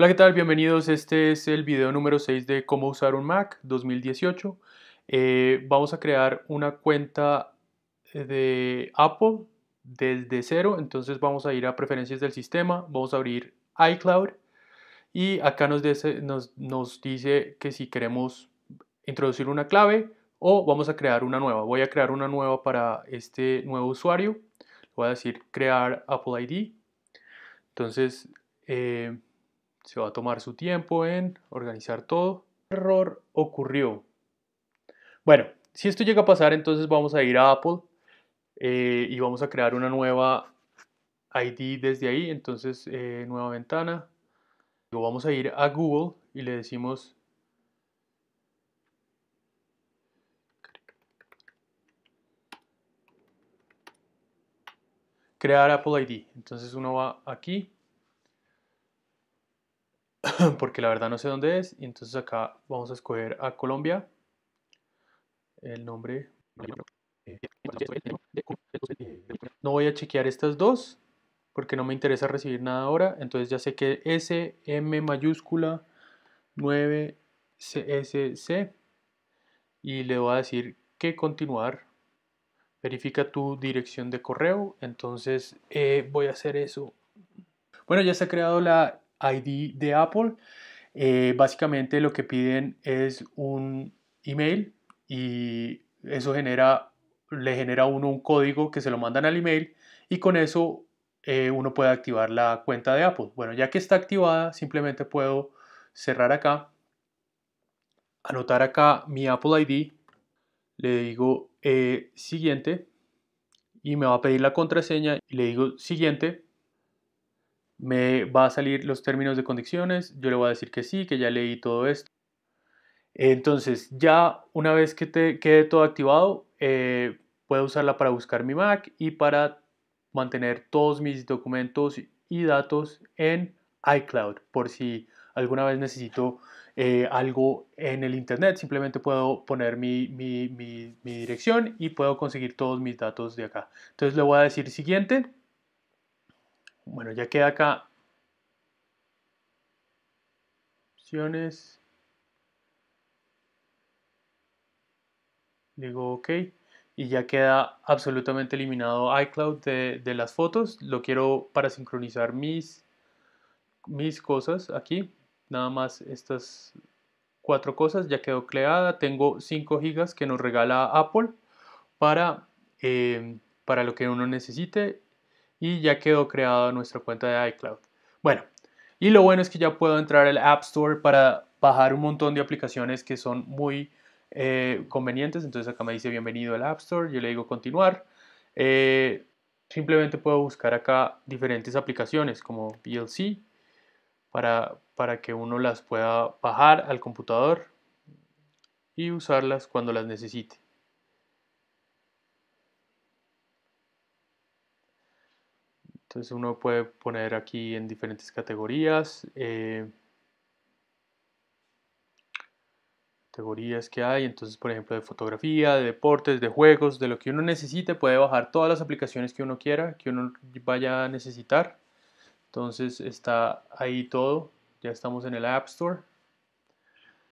Hola, ¿qué tal? Bienvenidos. Este es el video número 6 de cómo usar un Mac 2018. Eh, vamos a crear una cuenta eh, de Apple desde cero. Entonces vamos a ir a preferencias del sistema, vamos a abrir iCloud y acá nos, dice, nos, nos dice que si queremos introducir una clave o vamos a crear una nueva. Voy a crear una nueva para este nuevo usuario. Voy a decir crear Apple ID. Entonces... Eh, se va a tomar su tiempo en organizar todo. Error ocurrió. Bueno, si esto llega a pasar, entonces vamos a ir a Apple eh, y vamos a crear una nueva ID desde ahí. Entonces, eh, nueva ventana. Luego vamos a ir a Google y le decimos crear Apple ID. Entonces uno va aquí porque la verdad no sé dónde es. Y entonces acá vamos a escoger a Colombia. El nombre. No voy a chequear estas dos porque no me interesa recibir nada ahora. Entonces ya sé que S, M mayúscula 9 CSC y le voy a decir que continuar. Verifica tu dirección de correo. Entonces eh, voy a hacer eso. Bueno, ya se ha creado la ID de Apple. Eh, básicamente lo que piden es un email y eso genera, le genera uno un código que se lo mandan al email y con eso eh, uno puede activar la cuenta de Apple. Bueno, ya que está activada, simplemente puedo cerrar acá, anotar acá mi Apple ID, le digo eh, siguiente y me va a pedir la contraseña y le digo siguiente me va a salir los términos de condiciones, yo le voy a decir que sí, que ya leí todo esto. Entonces, ya una vez que te quede todo activado, eh, puedo usarla para buscar mi Mac y para mantener todos mis documentos y datos en iCloud. Por si alguna vez necesito eh, algo en el Internet, simplemente puedo poner mi, mi dirección y puedo conseguir todos mis datos de acá. Entonces, le voy a decir siguiente. Bueno, ya queda acá. Opciones. Digo OK. Y ya queda absolutamente eliminado iCloud de, las fotos. Lo quiero para sincronizar mis, mis cosas aquí. Nada más estas cuatro cosas. Ya quedó creada. Tengo 5 gigas que nos regala Apple para, eh, para lo que uno necesite y ya quedó creada nuestra cuenta de iCloud. Bueno, y lo bueno es que ya puedo entrar al App Store para bajar un montón de aplicaciones que son muy eh, convenientes. Entonces acá me dice bienvenido al App Store, yo le digo continuar. Eh, simplemente puedo buscar acá diferentes aplicaciones como VLC para, para que uno las pueda bajar al computador y usarlas cuando las necesite. Entonces uno puede poner aquí en diferentes categorías. Eh, categorías que hay. Entonces, por ejemplo, de fotografía, de deportes, de juegos, de lo que uno necesite. Puede bajar todas las aplicaciones que uno quiera, que uno vaya a necesitar. Entonces está ahí todo. Ya estamos en el App Store.